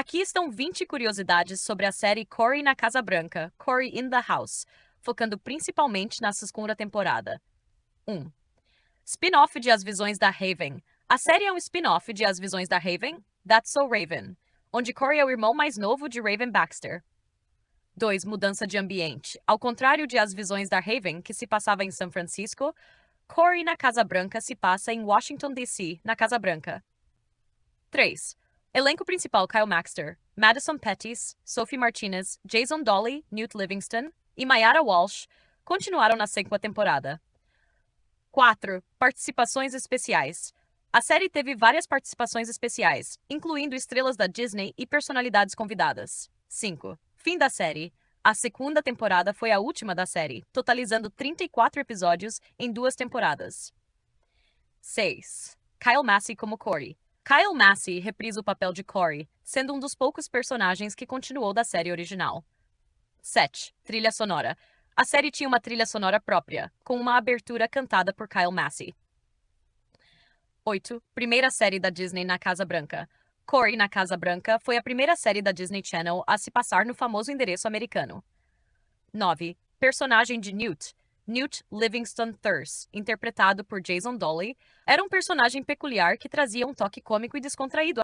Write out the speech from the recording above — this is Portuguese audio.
Aqui estão 20 curiosidades sobre a série Cory na Casa Branca, Cory in the House, focando principalmente na segunda temporada. 1. Spin-off de As Visões da Raven. A série é um spin-off de As Visões da Raven, That's So Raven, onde Corey é o irmão mais novo de Raven Baxter. 2. Mudança de ambiente. Ao contrário de As Visões da Raven, que se passava em São Francisco, Corey na Casa Branca se passa em Washington, D.C., na Casa Branca. 3. Elenco principal Kyle Maxter, Madison Pettis, Sophie Martinez, Jason Dolly, Newt Livingston e Mayara Walsh continuaram na sétima temporada. 4. Participações especiais. A série teve várias participações especiais, incluindo estrelas da Disney e personalidades convidadas. 5. Fim da série. A segunda temporada foi a última da série, totalizando 34 episódios em duas temporadas. 6. Kyle Massey como Corey. Kyle Massey reprisa o papel de Corey, sendo um dos poucos personagens que continuou da série original. 7. Trilha sonora. A série tinha uma trilha sonora própria, com uma abertura cantada por Kyle Massey. 8. Primeira série da Disney na Casa Branca. Corey na Casa Branca foi a primeira série da Disney Channel a se passar no famoso endereço americano. 9. Personagem de Newt, Newt Livingston Thurse, interpretado por Jason Dolly, era um personagem peculiar que trazia um toque cômico e descontraído